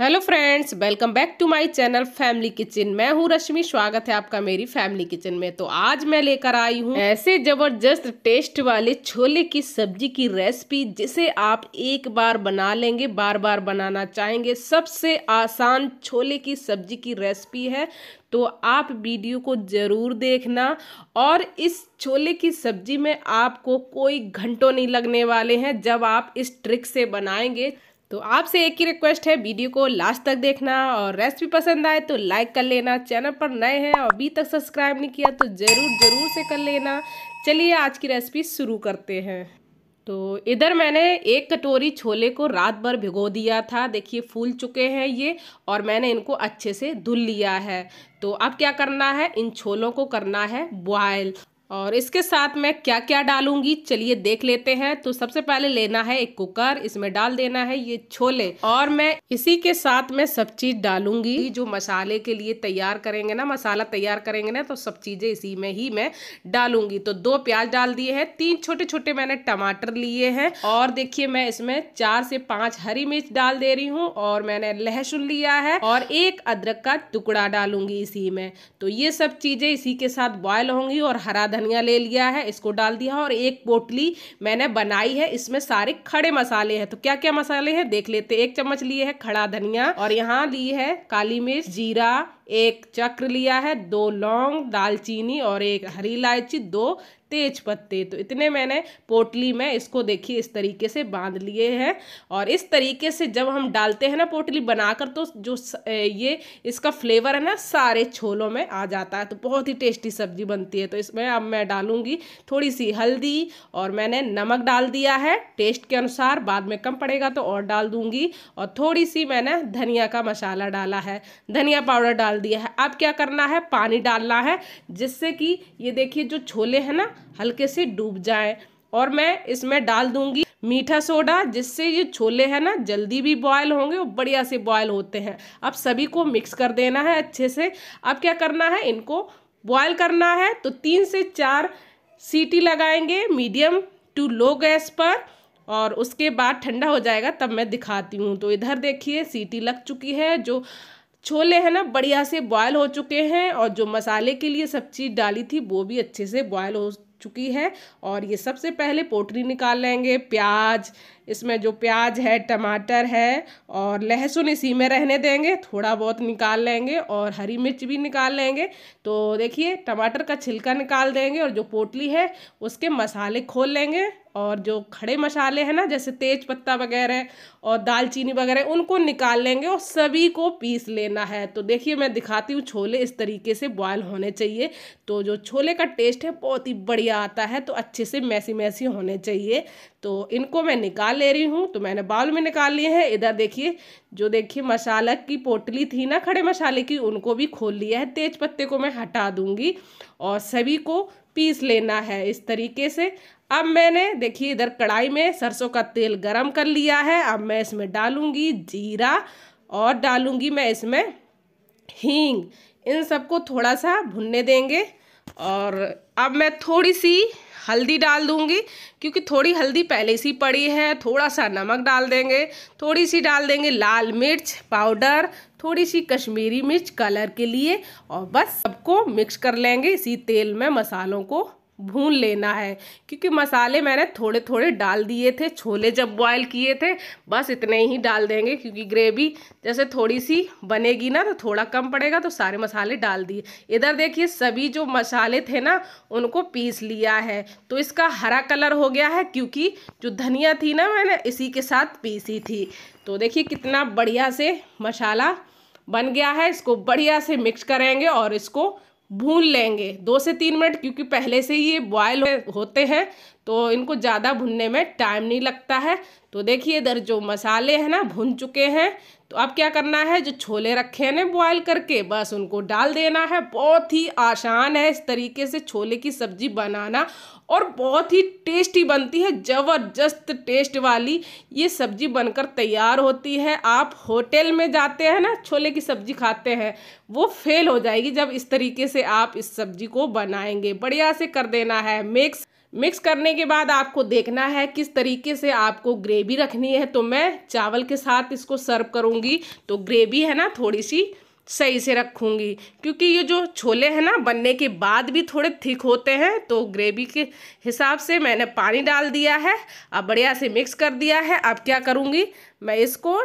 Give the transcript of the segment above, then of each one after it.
hello friends welcome back to my channel family kitchen मैं हूं रश्मि स्वागत है आपका मेरी फैमिली किचन में तो आज मैं लेकर आई हूं ऐसे जबरदस्त टेस्ट वाले छोले की सब्जी की रेसिपी जिसे आप एक बार बना लेंगे बार बार बनाना चाहेंगे सबसे आसान छोले की सब्जी की रेसिपी है तो आप वीडियो को ज़रूर देखना और इस छोले की सब्जी में आपको कोई घंटों नहीं लगने वाले हैं जब आप इस ट्रिक से बनाएंगे तो आपसे एक ही रिक्वेस्ट है वीडियो को लास्ट तक देखना और रेसिपी पसंद आए तो लाइक कर लेना चैनल पर नए हैं और अभी तक सब्सक्राइब नहीं किया तो ज़रूर ज़रूर से कर लेना चलिए आज की रेसिपी शुरू करते हैं तो इधर मैंने एक कटोरी छोले को रात भर भिगो दिया था देखिए फूल चुके हैं ये और मैंने इनको अच्छे से धुल लिया है तो अब क्या करना है इन छोलों को करना है बॉयल और इसके साथ मैं क्या क्या डालूंगी चलिए देख लेते हैं तो सबसे पहले लेना है एक कुकर इसमें डाल देना है ये छोले और मैं इसी के साथ मैं सब चीज़ डालूंगी जो मसाले के लिए तैयार करेंगे ना मसाला तैयार करेंगे ना तो सब चीज़ें इसी में ही मैं डालूंगी तो दो प्याज डाल दिए हैं तीन छोटे छोटे मैंने टमाटर लिए हैं और देखिये मैं इसमें चार से पांच हरी मिर्च डाल दे रही हूँ और मैंने लहसुन लिया है और एक अदरक का टुकड़ा डालूंगी इसी में तो ये सब चीज़ें इसी के साथ बॉयल होंगी और हरा धनिया ले लिया है इसको डाल दिया और एक पोटली मैंने बनाई है इसमें सारे खड़े मसाले हैं तो क्या क्या मसाले हैं देख लेते एक चम्मच लिए है खड़ा धनिया और यहाँ ली है काली मिर्च जीरा एक चक्र लिया है दो लौंग दालचीनी और एक हरी इलायची दो तेज पत्ते तो इतने मैंने पोटली में इसको देखिए इस तरीके से बांध लिए हैं और इस तरीके से जब हम डालते हैं ना पोटली बनाकर तो जो ये इसका फ्लेवर है ना सारे छोलों में आ जाता है तो बहुत ही टेस्टी सब्जी बनती है तो इसमें अब मैं डालूँगी थोड़ी सी हल्दी और मैंने नमक डाल दिया है टेस्ट के अनुसार बाद में कम पड़ेगा तो और डाल दूँगी और थोड़ी सी मैंने धनिया का मसाला डाला है धनिया पाउडर डाल दिया है अब क्या करना है पानी डालना है जिससे कि ये देखिए जो छोले हैं ना हल्के से डूब जाए और मैं इसमें डाल दूंगी मीठा सोडा जिससे ये छोले है ना जल्दी भी बॉयल होंगे और बढ़िया से बॉयल होते हैं अब सभी को मिक्स कर देना है अच्छे से अब क्या करना है इनको बॉयल करना है तो तीन से चार सीटी लगाएंगे मीडियम टू लो गैस पर और उसके बाद ठंडा हो जाएगा तब मैं दिखाती हूँ तो इधर देखिए सीटी लग चुकी है जो छोले है ना बढ़िया से बॉयल हो चुके हैं और जो मसाले के लिए सब चीज़ डाली थी वो भी अच्छे से बॉयल हो चुकी है और ये सबसे पहले पोटली निकाल लेंगे प्याज इसमें जो प्याज है टमाटर है और लहसुन इसी में रहने देंगे थोड़ा बहुत निकाल लेंगे और हरी मिर्च भी निकाल लेंगे तो देखिए टमाटर का छिलका निकाल देंगे और जो पोटली है उसके मसाले खोल लेंगे और जो खड़े मसाले हैं ना जैसे तेज पत्ता वगैरह और दालचीनी वगैरह उनको निकाल लेंगे और सभी को पीस लेना है तो देखिए मैं दिखाती हूँ छोले इस तरीके से बॉयल होने चाहिए तो जो छोले का टेस्ट है बहुत ही बढ़िया आता है तो अच्छे से मैसी मैसी होने चाहिए तो इनको मैं निकाल ले रही हूँ तो मैंने बाउल में निकाल लिए हैं इधर देखिए जो देखिए मसाला की पोटली थी ना खड़े मसाले की उनको भी खोल लिया है तेज पत्ते को मैं हटा दूँगी और सभी को पीस लेना है इस तरीके से अब मैंने देखिए इधर कढ़ाई में सरसों का तेल गरम कर लिया है अब मैं इसमें डालूँगी जीरा और डालूँगी मैं इसमें हींग इन सबको थोड़ा सा भुनने देंगे और अब मैं थोड़ी सी हल्दी डाल दूंगी क्योंकि थोड़ी हल्दी पहले से पड़ी है थोड़ा सा नमक डाल देंगे थोड़ी सी डाल देंगे लाल मिर्च पाउडर थोड़ी सी कश्मीरी मिर्च कलर के लिए और बस सबको मिक्स कर लेंगे इसी तेल में मसालों को भून लेना है क्योंकि मसाले मैंने थोड़े थोड़े डाल दिए थे छोले जब बॉयल किए थे बस इतने ही डाल देंगे क्योंकि ग्रेवी जैसे थोड़ी सी बनेगी ना तो थोड़ा कम पड़ेगा तो सारे मसाले डाल दिए इधर देखिए सभी जो मसाले थे ना उनको पीस लिया है तो इसका हरा कलर हो गया है क्योंकि जो धनिया थी ना मैंने इसी के साथ पीसी थी तो देखिए कितना बढ़िया से मसाला बन गया है इसको बढ़िया से मिक्स करेंगे और इसको भून लेंगे दो से तीन मिनट क्योंकि पहले से ही ये बॉयल होते हैं तो इनको ज़्यादा भुनने में टाइम नहीं लगता है तो देखिए इधर जो मसाले हैं ना भुन चुके हैं तो अब क्या करना है जो छोले रखे हैं ना बॉयल करके बस उनको डाल देना है बहुत ही आसान है इस तरीके से छोले की सब्जी बनाना और बहुत ही टेस्टी बनती है ज़बरदस्त टेस्ट वाली ये सब्जी बनकर तैयार होती है आप होटल में जाते हैं ना छोले की सब्जी खाते हैं वो फेल हो जाएगी जब इस तरीके से आप इस सब्जी को बनाएंगे बढ़िया से कर देना है मिक्स मिक्स करने के बाद आपको देखना है किस तरीके से आपको ग्रेवी रखनी है तो मैं चावल के साथ इसको सर्व करूँगी तो ग्रेवी है ना थोड़ी सी सही से रखूँगी क्योंकि ये जो छोले हैं ना बनने के बाद भी थोड़े थिक होते हैं तो ग्रेवी के हिसाब से मैंने पानी डाल दिया है अब बढ़िया से मिक्स कर दिया है अब क्या करूँगी मैं इसको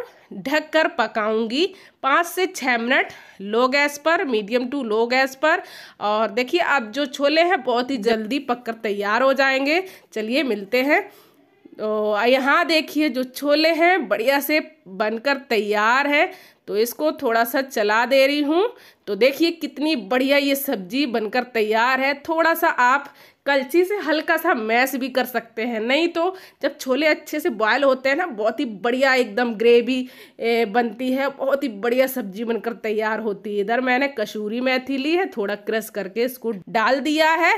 ढक कर पकाऊंगी पाँच से छः मिनट लो गैस पर मीडियम टू लो गैस पर और देखिए अब जो छोले हैं बहुत ही जल्दी पककर तैयार हो जाएंगे चलिए मिलते हैं तो यहाँ देखिए जो छोले हैं बढ़िया से बनकर तैयार है तो इसको थोड़ा सा चला दे रही हूँ तो देखिए कितनी बढ़िया ये सब्जी बनकर तैयार है थोड़ा सा आप कलची से हल्का सा मैश भी कर सकते हैं नहीं तो जब छोले अच्छे से बॉयल होते हैं ना बहुत ही बढ़िया एकदम ग्रेवी बनती है बहुत ही बढ़िया सब्जी बनकर तैयार होती है इधर मैंने कसूरी मेथी ली है थोड़ा क्रश करके इसको डाल दिया है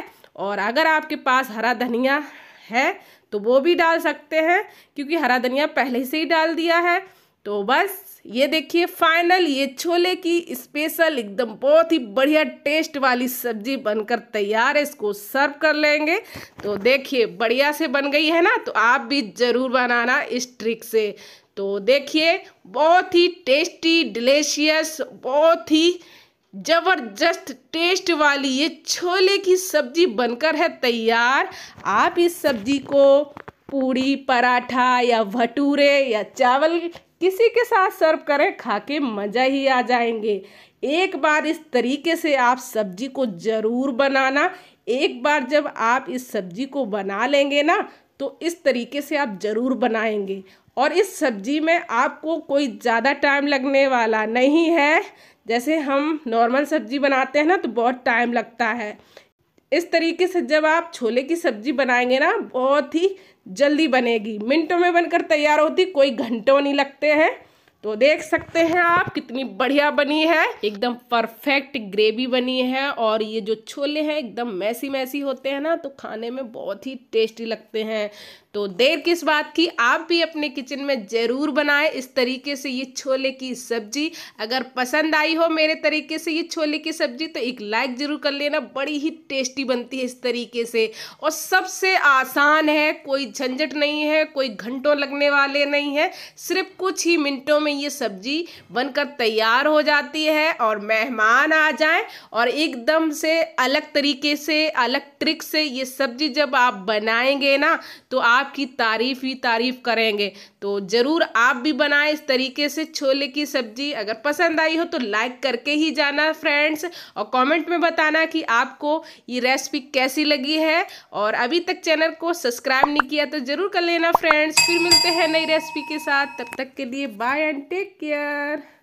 और अगर आपके पास हरा धनिया है तो वो भी डाल सकते हैं क्योंकि हरा धनिया पहले से ही डाल दिया है तो बस ये देखिए फाइनल ये छोले की स्पेशल एकदम बहुत ही बढ़िया टेस्ट वाली सब्जी बनकर तैयार है इसको सर्व कर लेंगे तो देखिए बढ़िया से बन गई है ना तो आप भी ज़रूर बनाना इस ट्रिक से तो देखिए बहुत ही टेस्टी डिलेशियस बहुत ही ज़बरदस्त टेस्ट वाली ये छोले की सब्ज़ी बनकर है तैयार आप इस सब्ज़ी को पूड़ी पराठा या भटूरे या चावल किसी के साथ सर्व करें खा के मज़ा ही आ जाएंगे एक बार इस तरीके से आप सब्जी को ज़रूर बनाना एक बार जब आप इस सब्जी को बना लेंगे ना तो इस तरीके से आप ज़रूर बनाएंगे और इस सब्जी में आपको कोई ज़्यादा टाइम लगने वाला नहीं है जैसे हम नॉर्मल सब्जी बनाते हैं ना तो बहुत टाइम लगता है इस तरीके से जब आप छोले की सब्जी बनाएंगे ना बहुत ही जल्दी बनेगी मिनटों में बनकर तैयार होती कोई घंटों नहीं लगते हैं तो देख सकते हैं आप कितनी बढ़िया बनी है एकदम परफेक्ट ग्रेवी बनी है और ये जो छोले हैं एकदम मैसी मैसी होते हैं ना तो खाने में बहुत ही टेस्टी लगते हैं तो देर किस बात की आप भी अपने किचन में ज़रूर बनाएं इस तरीके से ये छोले की सब्जी अगर पसंद आई हो मेरे तरीके से ये छोले की सब्जी तो एक लाइक ज़रूर कर लेना बड़ी ही टेस्टी बनती है इस तरीके से और सबसे आसान है कोई झंझट नहीं है कोई घंटों लगने वाले नहीं है सिर्फ कुछ ही मिनटों में ये सब्जी बनकर तैयार हो जाती है और मेहमान आ जाए और एकदम से अलग तरीके से अलग ट्रिक से ये सब्जी जब आप बनाएंगे ना तो आप आपकी तारीफ़ ही तारीफ़ करेंगे तो ज़रूर आप भी बनाएं इस तरीके से छोले की सब्जी अगर पसंद आई हो तो लाइक करके ही जाना फ्रेंड्स और कमेंट में बताना कि आपको ये रेसिपी कैसी लगी है और अभी तक चैनल को सब्सक्राइब नहीं किया तो ज़रूर कर लेना फ्रेंड्स फिर मिलते हैं नई रेसिपी के साथ तब तक के लिए बाय एंड टेक केयर